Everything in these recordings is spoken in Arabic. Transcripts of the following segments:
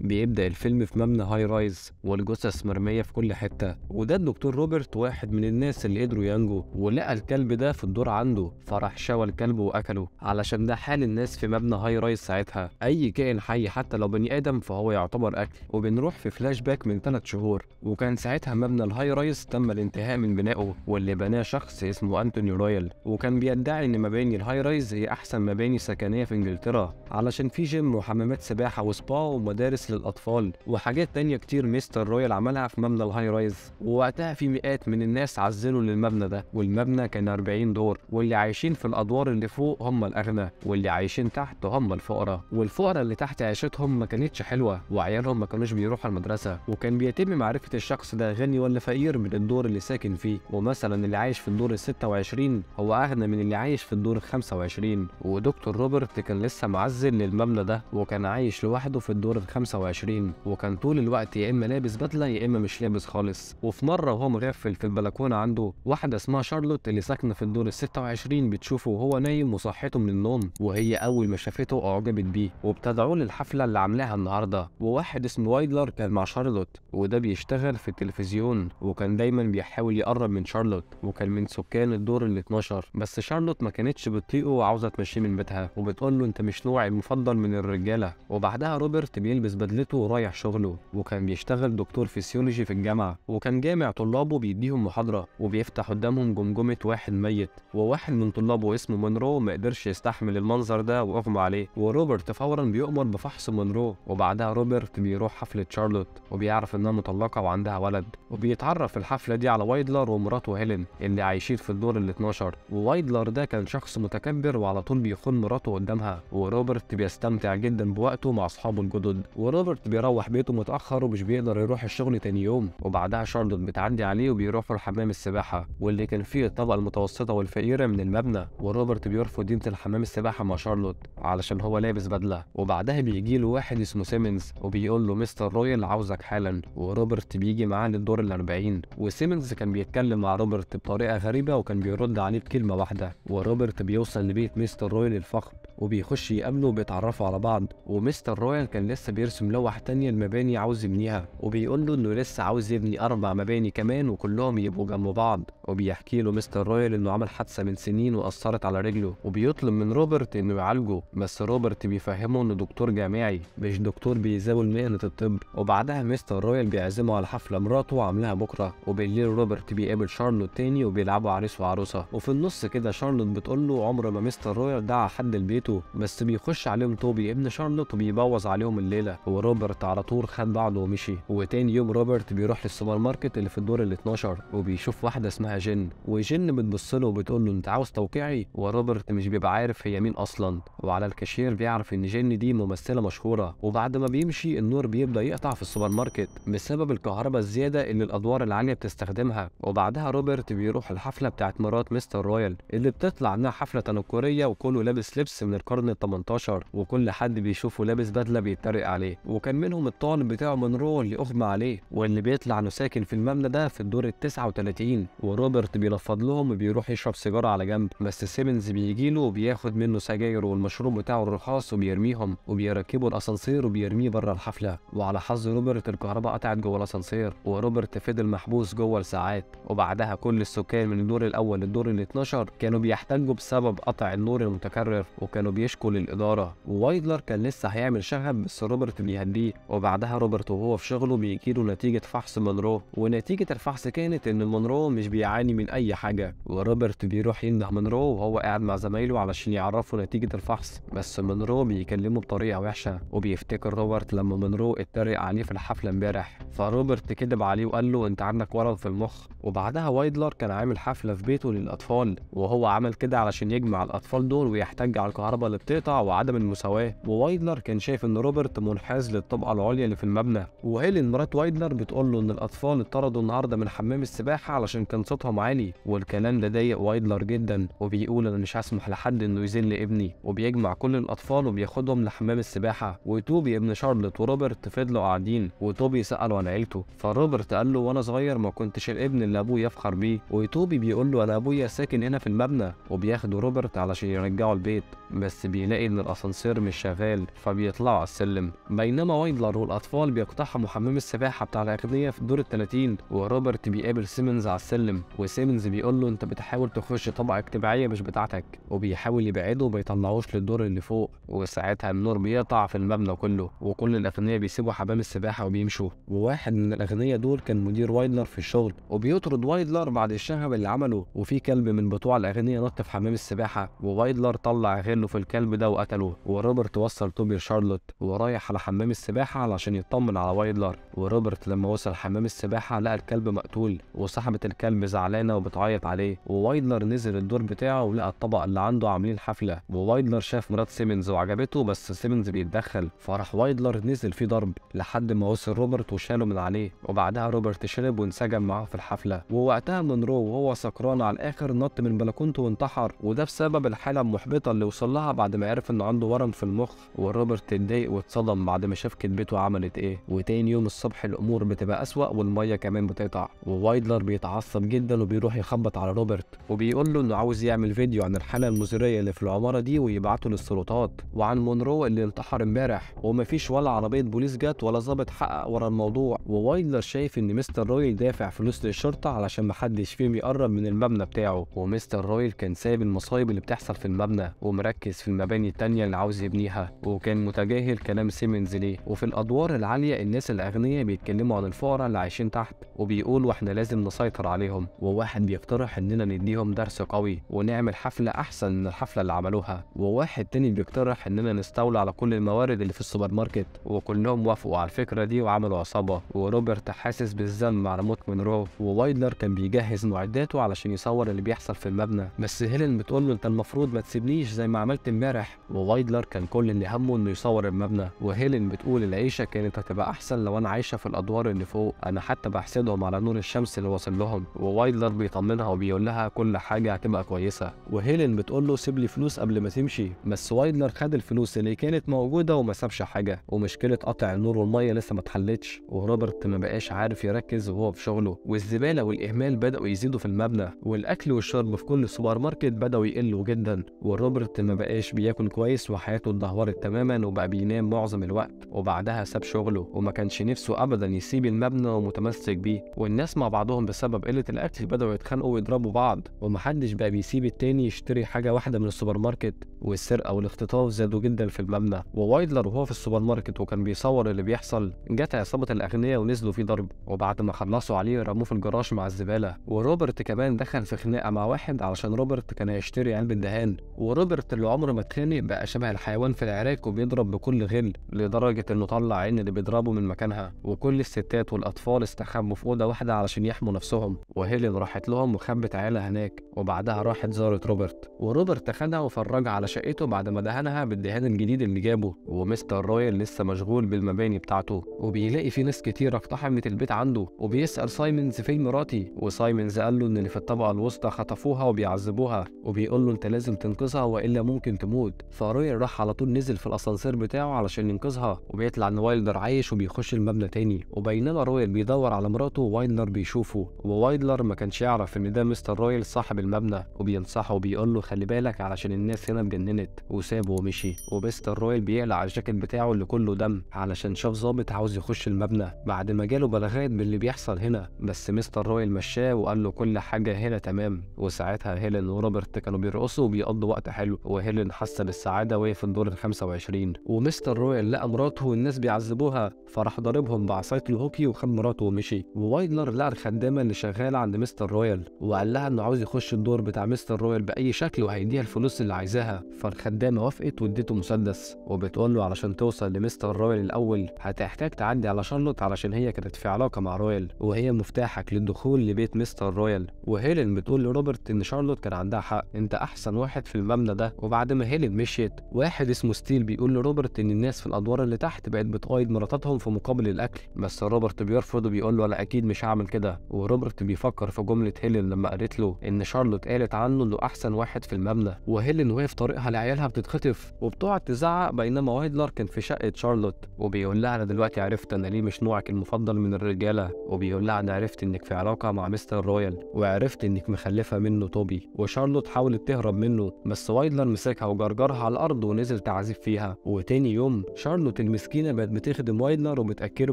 بيبدأ الفيلم في مبنى هاي رايز والجثث مرمية في كل حتة وده الدكتور روبرت واحد من الناس اللي قدروا ينجو ولقى الكلب ده في الدور عنده فراح شوى الكلب وأكله علشان ده حال الناس في مبنى هاي رايز ساعتها أي كائن حي حتى لو بني آدم فهو يعتبر أكل وبنروح في فلاش باك من ثلاث شهور وكان ساعتها مبنى الهاي رايز تم الانتهاء من بنائه واللي بناه شخص اسمه أنتوني رويال وكان بيدعي إن مباني الهاي رايز هي أحسن مباني سكنية في إنجلترا علشان في جيم وحمامات سباحة وسبا ومدارس للاطفال وحاجات تانية كتير مستر رويال عملها في مبنى الهاي رايز ووقتها في مئات من الناس عزلوا للمبنى ده والمبنى كان 40 دور واللي عايشين في الادوار اللي فوق هم الاغنى واللي عايشين تحت هم الفقراء والفقراء اللي تحت عيشتهم ما كانتش حلوه وعيالهم ما كانوش بيروحوا المدرسه وكان بيتم معرفه الشخص ده غني ولا فقير من الدور اللي ساكن فيه ومثلا اللي عايش في الدور ال 26 هو اغنى من اللي عايش في الدور ال 25 ودكتور روبرت كان لسه معزل للمبنى ده وكان عايش لوحده في الدور ال 25 25 وكان طول الوقت يا اما لابس بدله يا اما مش لابس خالص وفي مره وهو مغفل في البلكونه عنده واحده اسمها شارلوت اللي ساكنه في الدور ال 26 بتشوفه وهو نايم وصحته من النوم وهي اول ما شافته اعجبت بيه وبتدعوه للحفله اللي عاملاها النهارده وواحد اسمه وايدلر كان مع شارلوت وده بيشتغل في التلفزيون وكان دايما بيحاول يقرب من شارلوت وكان من سكان الدور ال 12 بس شارلوت ما كانتش بتطيقه وعاوزه تمشيه من بيتها وبتقول له انت مش نوعي المفضل من الرجاله وبعدها روبرت بيلبس بدله بدلته ورايح شغله وكان بيشتغل دكتور فيسيولوجي في الجامعة وكان جامع طلابه بيديهم محاضرة وبيفتح قدامهم جمجمة واحد ميت وواحد من طلابه اسمه مونرو ما قدرش يستحمل المنظر ده وأغمى عليه وروبرت فورا بيؤمر بفحص مونرو وبعدها روبرت بيروح حفلة شارلوت وبيعرف إنها مطلقة وعندها ولد وبيتعرف في الحفلة دي على وايدلر ومراته هيلين اللي عايشين في الدور ال 12 ووايدلر ده كان شخص متكبر وعلى طول بيخون مراته قدامها وروبرت بيستمتع جدا بوقته مع أصحابه الجدد وروبرت روبرت بيروح بيته متأخر ومش بيقدر يروح الشغل تاني يوم وبعدها شارلوت بتعدي عليه وبيروحوا لحمام السباحة واللي كان فيه الطبقة المتوسطة والفقيرة من المبنى وروبرت بيرفض ينزل حمام السباحة مع شارلوت علشان هو لابس بدلة وبعدها بيجي له واحد اسمه سيمنز وبيقول له مستر رويال عاوزك حالا وروبرت بيجي معاه للدور ال 40 وسيمنز كان بيتكلم مع روبرت بطريقة غريبة وكان بيرد عليه بكلمة واحدة وروبرت بيوصل لبيت مستر رويال الفخم وبيخش يقابله وبيتعرفوا على بعض ومستر رويال كان لسه بيرسم لوح تانية المباني عاوز يبنيها وبيقول له انه لسه عاوز يبني اربع مباني كمان وكلهم يبقوا جنب بعض وبيحكي له مستر رويال انه عمل حادثة من سنين واثرت على رجله وبيطلب من روبرت انه يعالجه بس روبرت بيفهمه انه دكتور جامعي مش دكتور بيزاول مهنة الطب وبعدها مستر رويال بيعزمه على حفلة مراته عاملاها بكرة وبالليل روبرت بيقابل شارلوت تاني وبيلعبوا عريس وعروسة وفي النص كده شارلوت بتقول له عمر ما مستر رويال دعا حد لبيته بنته بس بيخش عليهم توبي ابن شارلوت وبيبوظ عليهم الليله وروبرت على طول خد بعضه ومشي وتاني يوم روبرت بيروح للسوبر ماركت اللي في الدور ال 12 وبيشوف واحده اسمها جن وجن بتبص له وبتقول له انت عاوز توقيعي وروبرت مش بيبقى عارف هي مين اصلا وعلى الكاشير بيعرف ان جن دي ممثله مشهوره وبعد ما بيمشي النور بيبدا يقطع في السوبر ماركت بسبب الكهرباء الزياده اللي الادوار العاليه بتستخدمها وبعدها روبرت بيروح الحفله بتاعت مرات مستر رويال اللي بتطلع انها حفله تنكريه وكله لابس لبس من القرن ال18 وكل حد بيشوفه لابس بدله بيتريق عليه وكان منهم الطالب بتاعه منرو اللي اغمى عليه واللي بيطلع انه ساكن في المبنى ده في الدور ال 39 وروبرت بيلفض لهم وبيروح يشرب سيجاره على جنب بس سيمنز بيجي له وبياخد منه سجاير والمشروب بتاعه الرخاص وبيرميهم وبيركبوا الاسانسير وبيرميه بره الحفله وعلى حظ روبرت الكهرباء قطعت جوه الاسانسير وروبرت فضل محبوس جوه لساعات وبعدها كل السكان من الدور الاول للدور ال 12 كانوا بيحتاجوا بسبب قطع النور المتكرر وكانوا انه بيشكو للإدارة ووايدلر كان لسه هيعمل شغب بس روبرت بيهديه وبعدها روبرت وهو في شغله له نتيجة فحص مونرو ونتيجة الفحص كانت إن مونرو مش بيعاني من أي حاجة وروبرت بيروح ينده مونرو وهو قاعد مع زمايله علشان يعرفوا نتيجة الفحص بس مونرو بيكلمه بطريقة وحشة وبيفتكر روبرت لما مونرو اتريق عليه في الحفلة امبارح فروبرت كذب عليه وقال له أنت عندك ورم في المخ وبعدها وايدلر كان عامل حفلة في بيته للأطفال وهو عمل كده علشان يجمع الأطفال دول ويحتج على الكهرباء العصابة اللي بتقطع وعدم المساواة ووايدلر كان شايف إن روبرت منحاز للطبقة العليا اللي في المبنى وهيلين مرات وايدلر بتقول له إن الأطفال اتطردوا النهاردة من حمام السباحة علشان كان صوتهم عالي والكلام ده ضايق وايدلر جدا وبيقول أنا مش هسمح لحد إنه يذل ابني وبيجمع كل الأطفال وبياخدهم لحمام السباحة وتوبي ابن شارلوت وروبرت فضلوا قاعدين وتوبي سأله عن عيلته فروبرت قال له وأنا صغير ما كنتش الابن اللي أبويا يفخر بيه وتوبي بيقول له أنا أبويا ساكن هنا في المبنى وبياخدوا روبرت علشان يرجعوا البيت بس بيلاقي إن الأسانسير مش شغال فبيطلعوا على السلم بينما وايدلر والأطفال بيقتحموا حمام السباحة بتاع الأغنياء في الدور 30 وروبرت بيقابل سيمنز على السلم وسيمنز بيقول له أنت بتحاول تخش طبقة اجتماعية مش بتاعتك وبيحاول يبعده وما يطلعوش للدور اللي فوق وساعتها النور بيقطع في المبنى كله وكل الأغنياء بيسيبوا حمام السباحة وبيمشوا وواحد من الأغنياء دول كان مدير وايدلر في الشغل وبيطرد وايدلر بعد الشغب اللي عمله وفي كلب من بتوع الأغنياء نط في حمام السباحة ووايدلر طلع غيره في الكلب ده وقتلوه وروبرت وصل توبي لشارلوت ورايح على حمام السباحة علشان يطمن على وايدلر وروبرت لما وصل حمام السباحة لقى الكلب مقتول وصاحبة الكلب زعلانة وبتعيط عليه ووايدلر نزل الدور بتاعه ولقى الطبق اللي عنده عاملين حفلة ووايدلر شاف مرات سيمنز وعجبته بس سيمنز بيتدخل فراح وايدلر نزل فيه ضرب لحد ما وصل روبرت وشاله من عليه وبعدها روبرت شرب وانسجم معاه في الحفلة ووقتها منرو وهو سكران على الآخر نط من بلكونته وانتحر وده بسبب الحالة المحبطة اللي وصل طلعها بعد ما عرف ان عنده ورم في المخ وروبرت اتضايق واتصدم بعد ما شاف كذبته عملت ايه وتاني يوم الصبح الامور بتبقى اسوأ والميه كمان بتقطع ووايدلر بيتعصب جدا وبيروح يخبط على روبرت وبيقول له انه عاوز يعمل فيديو عن الحاله المزريه اللي في العماره دي ويبعته للسلطات وعن مونرو اللي انتحر امبارح ومفيش ولا عربيه بوليس جت ولا ظابط حقق ورا الموضوع ووايدلر شايف ان مستر رويل دافع فلوس للشرطه علشان محدش فيهم يقرب من المبنى بتاعه ومستر رويل كان سايب المصايب اللي بتحصل في المبنى ومركز يركز في المباني التانية اللي عاوز يبنيها وكان متجاهل كلام سيمنز ليه وفي الأدوار العالية الناس الأغنياء بيتكلموا عن الفقراء اللي عايشين تحت وبيقولوا إحنا لازم نسيطر عليهم وواحد بيقترح إننا نديهم درس قوي ونعمل حفلة أحسن من الحفلة اللي عملوها وواحد تاني بيقترح إننا نستولى على كل الموارد اللي في السوبر ماركت وكلهم وافقوا على الفكرة دي وعملوا عصابة وروبرت حاسس بالذنب على موت مونرو ووايدلر كان بيجهز معداته علشان يصور اللي بيحصل في المبنى بس هيلين بتقول له أنت المفروض ما تسيبنيش زي ما عملت سافرت امبارح ووايدلر كان كل اللي همه انه يصور المبنى وهيلين بتقول العيشه كانت هتبقى احسن لو انا عايشه في الادوار اللي فوق انا حتى بحسدهم على نور الشمس اللي واصل لهم ووايدلر بيطمنها وبيقول لها كل حاجه هتبقى كويسه وهيلين بتقول له سيب لي فلوس قبل ما تمشي بس وايدلر خد الفلوس اللي كانت موجوده وما سابش حاجه ومشكله قطع النور والميه لسه ما اتحلتش وروبرت ما بقاش عارف يركز وهو في شغله والزباله والاهمال بداوا يزيدوا في المبنى والاكل والشرب في كل سوبر ماركت بداوا يقلوا جدا وروبرت ما بقاش بقاش بياكل كويس وحياته اتدهورت تماما وبقى بينام معظم الوقت وبعدها ساب شغله وما كانش نفسه ابدا يسيب المبنى ومتمسك بيه والناس مع بعضهم بسبب قله الاكل بداوا يتخانقوا ويضربوا بعض ومحدش بقى بيسيب التاني يشتري حاجه واحده من السوبر ماركت والسرقه والاختطاف زادوا جدا في المبنى ووايدلر وهو في السوبر ماركت وكان بيصور اللي بيحصل جت عصابه الاغنياء ونزلوا فيه ضرب وبعد ما خلصوا عليه رموه في الجراج مع الزباله وروبرت كمان دخل في خناقه مع واحد علشان روبرت كان هيشتري علبه دهان وروبرت اللي عمرو ما اتخانق بقى شبه الحيوان في العراك وبيضرب بكل غل لدرجة إنه طلع عين اللي بيضربه من مكانها وكل الستات والأطفال استخبوا في أوضة واحدة علشان يحموا نفسهم وهيلين راحت لهم وخبت عيالها هناك وبعدها راحت زارت روبرت وروبرت خدها وفرجها على شقته بعد ما دهنها بالدهان الجديد اللي جابه ومستر رويال لسه مشغول بالمباني بتاعته وبيلاقي في ناس كتير اقتحمت البيت عنده وبيسأل سايمنز فين مراتي وسايمنز قال له إن اللي في الطبقة الوسطى خطفوها وبيعذبوها وبيقول له أنت لازم تنقذها وإلا ممكن ممكن تموت فرويل راح على طول نزل في الاسانسير بتاعه علشان ينقذها وبيطلع ان وايلدر عايش وبيخش المبنى تاني وبينما رويل بيدور على مراته وايلدر بيشوفه ووايلدر ما كانش يعرف ان ده مستر رويل صاحب المبنى وبينصحه وبيقول له خلي بالك علشان الناس هنا اتجننت وسابه ومشي ومستر رويل بيقلع الجاكيت بتاعه اللي كله دم علشان شاف ظابط عاوز يخش المبنى بعد ما جاله بلاغات باللي بيحصل هنا بس مستر رويل مشاه وقال له كل حاجه هنا تمام وساعتها هيلين وروبرت كانوا بيرقصوا وبيقضوا وقت حلو وهي هيلين حاسه بالسعاده وهي في الدور ال 25 ومستر رويال لقى مراته والناس بيعذبوها فراح ضاربهم بعصاية الهوكي وخد مراته ومشي ووايدلر لقى الخدامة اللي شغالة عند مستر رويال وقال لها إنه عاوز يخش الدور بتاع مستر رويال بأي شكل وهيديها الفلوس اللي عايزاها فالخدامة وافقت واديته مسدس وبتقول له علشان توصل لمستر رويال الأول هتحتاج تعدي على شارلوت علشان هي كانت في علاقة مع رويال وهي مفتاحك للدخول لبيت مستر رويال وهيلين بتقول لروبرت إن شارلوت كان عندها حق أنت أحسن واحد في المبنى ده وبعد بعد ما هيلين مشيت واحد اسمه ستيل بيقول لروبرت ان الناس في الادوار اللي تحت بقت بتقايض مراتاتهم في مقابل الاكل بس روبرت بيرفض وبيقول له انا اكيد مش هعمل كده وروبرت بيفكر في جمله هيلين لما قالت له ان شارلوت قالت عنه انه احسن واحد في المبنى وهيلين وهي في طريقها لعيالها بتتخطف وبتقعد تزعق بينما وايدلر لاركن في شقه شارلوت وبيقول لها انا دلوقتي عرفت انا ليه مش نوعك المفضل من الرجاله وبيقول لها انا عرفت انك في علاقه مع مستر رويال وعرفت انك مخلفه منه توبي وشارلوت حاولت تهرب منه بس وايدلر مسكها وجرجرها على الأرض ونزل تعذيب فيها وتاني يوم شارلوت المسكينة بقت بتخدم وايدنر وبتأكله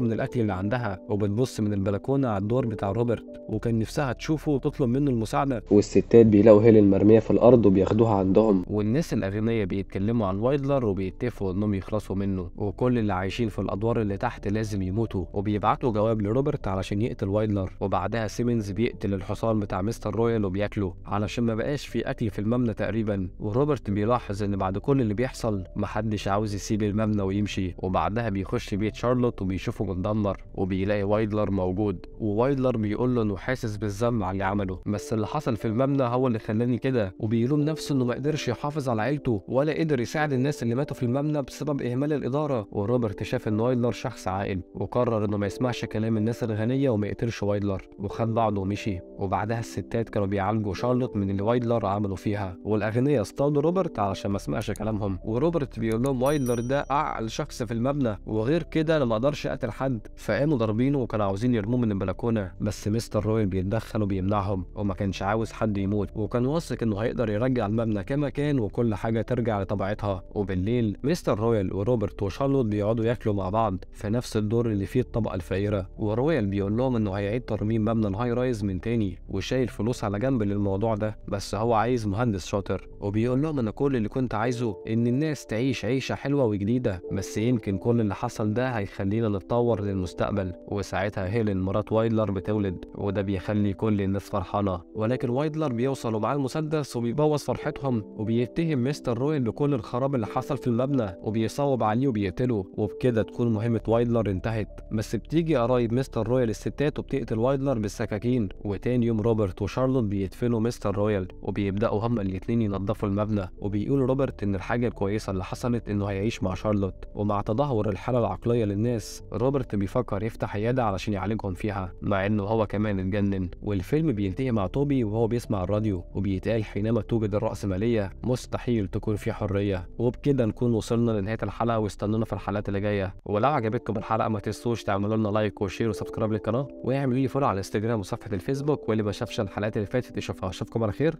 من الأكل اللي عندها وبتبص من البلكونة على الدور بتاع روبرت وكان نفسها تشوفه وتطلب منه المساعدة والستات بيلاقوا هيل المرمية في الأرض وبياخدوها عندهم والناس الأغنياء بيتكلموا عن وايدلر وبيتفقوا إنهم يخلصوا منه وكل اللي عايشين في الأدوار اللي تحت لازم يموتوا وبيبعتوا جواب لروبرت علشان يقتل وايدلر وبعدها سيمنز بيقتل الحصان بتاع مستر رويال وبياكله علشان ما بقاش في أكل في المبنى تقريبا وروبرت بي بيلاحظ ان بعد كل اللي بيحصل محدش عاوز يسيب المبنى ويمشي وبعدها بيخش بيت شارلوت وبيشوفه متدمر وبيلاقي وايدلر موجود ووايدلر بيقول له انه حاسس بالذنب على اللي عمله بس اللي حصل في المبنى هو اللي خلاني كده وبيلوم نفسه انه ما قدرش يحافظ على عيلته ولا قدر يساعد الناس اللي ماتوا في المبنى بسبب اهمال الاداره وروبرت شاف ان وايدلر شخص عاقل وقرر انه ما يسمعش كلام الناس الغنيه وما يقتلش وايدلر وخد بعضه ومشي وبعدها الستات كانوا بيعالجوا شارلوت من اللي وايدلر عمله فيها والاغنياء اصطادوا روبرت علشان عشان ما اسمعش كلامهم وروبرت بيقول لهم وايلر ده اعقل شخص في المبنى وغير كده انا ما اقدرش اقتل حد فقاموا ضاربينه وكانوا عاوزين يرموه من البلكونه بس مستر رويل بيتدخل وبيمنعهم وما كانش عاوز حد يموت وكان واثق انه هيقدر يرجع المبنى كما كان وكل حاجه ترجع لطبيعتها وبالليل مستر رويل وروبرت وشارلوت بيقعدوا ياكلوا مع بعض في نفس الدور اللي فيه الطبقه الفقيره ورويل بيقول لهم انه هيعيد ترميم مبنى الهاي رايز من تاني وشايل فلوس على جنب للموضوع ده بس هو عايز مهندس شاطر وبيقول لهم ان كل كل اللي كنت عايزه إن الناس تعيش عيشة حلوة وجديدة بس يمكن كل اللي حصل ده هيخلينا نتطور للمستقبل وساعتها هيلين مرات وايدلر بتولد وده بيخلي كل الناس فرحانة ولكن وايدلر بيوصل ومعاه المسدس وبيبوظ فرحتهم وبيتهم مستر روين بكل الخراب اللي حصل في المبنى وبيصوب عليه وبيقتله وبكده تكون مهمة وايدلر انتهت بس بتيجي قرايب مستر رويال الستات وبتقتل وايدلر بالسكاكين وتاني يوم روبرت وشارلوت بيدفنوا مستر رويال وبيبدأوا هما الاثنين ينظفوا المبنى وبي بيقول روبرت إن الحاجة الكويسة اللي حصلت إنه هيعيش مع شارلوت ومع تدهور الحالة العقلية للناس روبرت بيفكر يفتح عيادة علشان يعالجهم فيها مع إنه هو كمان اتجنن والفيلم بينتهي مع توبي وهو بيسمع الراديو وبيتقال حينما توجد الرأسمالية مستحيل تكون في حرية وبكده نكون وصلنا لنهاية الحلقة واستنونا في الحلقات اللي جاية ولو عجبتكم الحلقة ما تنسوش تعملوا لنا لايك وشير وسبسكرايب للقناة واعملوا لي فولو على الانستجرام وصفحة الفيسبوك واللي ما شافش الحلقات اللي فاتت يشوفها اشوفكم على خير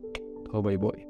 باي باي